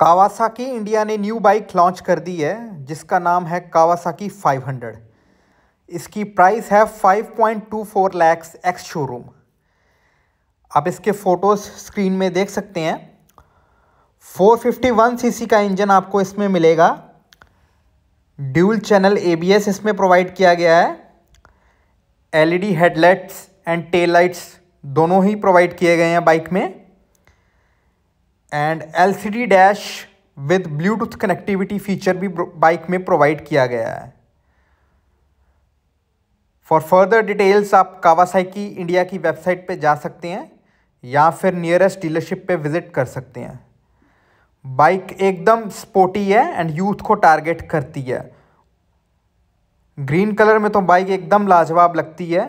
Kawasaki India ने new bike launch कर दी है जिसका नाम है कावासाकी 500 इसकी प्राइस है 5.24 लैक्स एक्स शोरूम आप इसके फ़ोटोज़ स्क्रीन में देख सकते हैं 451 सीसी का इंजन आपको इसमें मिलेगा ड्यूल चैनल एबीएस इसमें प्रोवाइड किया गया है LED headlights and tail lights दोनों ही प्रोवाइड किए गए हैं बाइक में and L C D dash with Bluetooth connectivity feature भी बाइक में प्रोवाइड किया गया है फॉर फर्दर डिटेल्स आप कावासाइकी इंडिया की वेबसाइट पे जा सकते हैं या फिर नियरेस्ट डीलरशिप पे विज़िट कर सकते हैं बाइक एकदम स्पोर्टी है एंड यूथ को टारगेट करती है ग्रीन कलर में तो बाइक एकदम लाजवाब लगती है